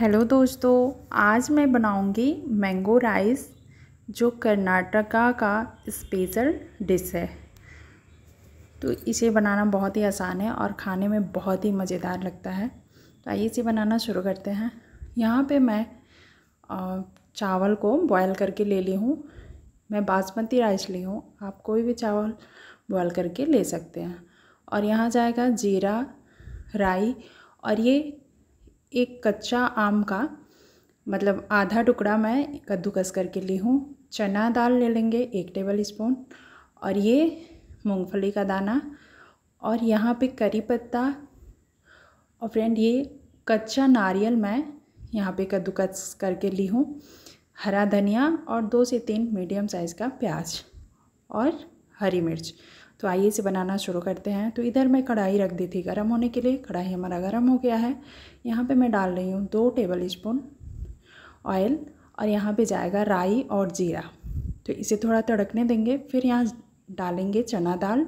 hello दोस्तों आज मैं बनाऊंगी मैंगो राइस जो कर्नाटका का स्पेशल डिश है तो इसे बनाना बहुत ही आसान है और खाने में बहुत ही मज़ेदार लगता है तो आइए इसे बनाना शुरू करते हैं यहाँ पे मैं चावल को बॉयल करके ले ली हूँ मैं बासमती राइस ली हूँ आप कोई भी चावल बॉयल करके ले सकते हैं और यहाँ जाएगा जीरा राई और ये एक कच्चा आम का मतलब आधा टुकड़ा मैं कद्दूकस करके ली हूँ चना दाल ले लेंगे एक टेबल स्पून और ये मूंगफली का दाना और यहाँ पे करी पत्ता और फ्रेंड ये कच्चा नारियल मैं यहाँ पे कद्दूकस करके ली हूँ हरा धनिया और दो से तीन मीडियम साइज़ का प्याज और हरी मिर्च तो आइए इसे बनाना शुरू करते हैं तो इधर मैं कढ़ाई रख दी थी गर्म होने के लिए कढ़ाई हमारा गर्म हो गया है यहाँ पे मैं डाल रही हूँ दो टेबल स्पून ऑयल और यहाँ पे जाएगा राई और जीरा तो इसे थोड़ा तड़कने देंगे फिर यहाँ डालेंगे चना दाल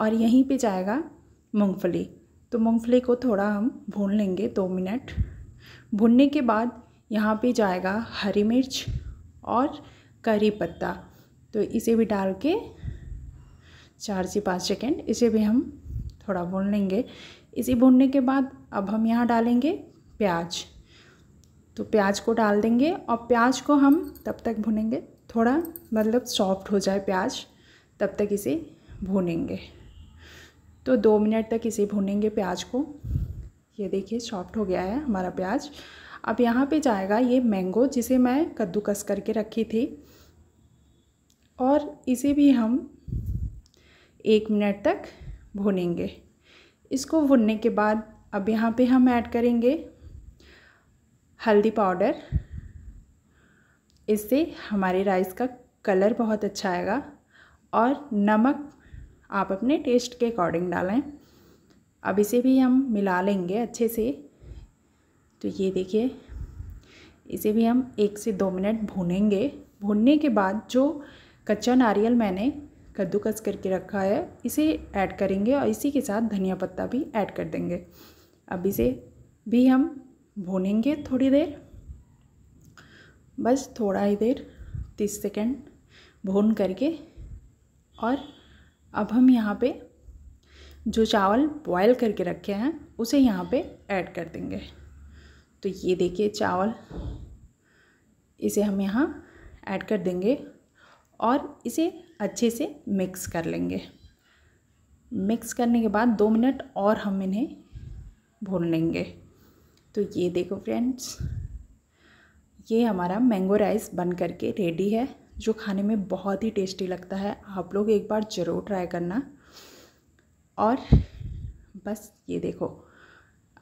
और यहीं पे जाएगा मूंगफली तो मूंगफली को थोड़ा हम भून लेंगे दो मिनट भूनने के बाद यहाँ पे जाएगा हरी मिर्च और करी पत्ता तो इसे भी डाल के चार से पाँच सेकेंड इसे भी हम थोड़ा भून लेंगे इसे भूनने के बाद अब हम यहाँ डालेंगे प्याज तो प्याज को डाल देंगे और प्याज को हम तब तक भुनेंगे थोड़ा मतलब सॉफ्ट हो जाए प्याज तब तक इसे भूनेंगे तो दो मिनट तक इसे भूनेंगे प्याज को ये देखिए सॉफ्ट हो गया है हमारा प्याज अब यहाँ पे जाएगा ये मैंगो जिसे मैं कद्दूकस करके रखी थी और इसे भी हम एक मिनट तक भुनेंगे इसको भुनने के बाद अब यहाँ पे हम ऐड करेंगे हल्दी पाउडर इससे हमारे राइस का कलर बहुत अच्छा आएगा और नमक आप अपने टेस्ट के अकॉर्डिंग डालें अब इसे भी हम मिला लेंगे अच्छे से तो ये देखिए इसे भी हम एक से दो मिनट भूनेंगे भूनने के बाद जो कच्चा नारियल मैंने कद्दूकस करके रखा है इसे ऐड करेंगे और इसी के साथ धनिया पत्ता भी ऐड कर देंगे अब इसे भी हम भूनेंगे थोड़ी देर बस थोड़ा ही देर तीस सेकेंड भून करके और अब हम यहाँ पे जो चावल बॉयल करके रखे हैं उसे यहाँ पे ऐड कर देंगे तो ये देखिए चावल इसे हम यहाँ ऐड कर देंगे और इसे अच्छे से मिक्स कर लेंगे मिक्स करने के बाद दो मिनट और हम इन्हें भून लेंगे तो ये देखो फ्रेंड्स ये हमारा मैंगो राइस बन करके रेडी है जो खाने में बहुत ही टेस्टी लगता है आप लोग एक बार ज़रूर ट्राई करना और बस ये देखो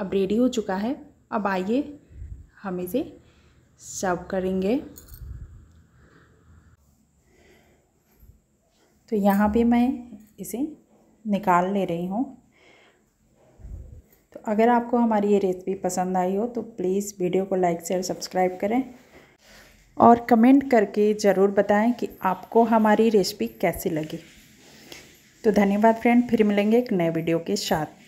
अब रेडी हो चुका है अब आइए हम इसे सर्व करेंगे तो यहाँ पे मैं इसे निकाल ले रही हूँ तो अगर आपको हमारी ये रेसिपी पसंद आई हो तो प्लीज़ वीडियो को लाइक शेयर सब्सक्राइब करें और कमेंट करके ज़रूर बताएं कि आपको हमारी रेसिपी कैसी लगी तो धन्यवाद फ्रेंड फिर मिलेंगे एक नए वीडियो के साथ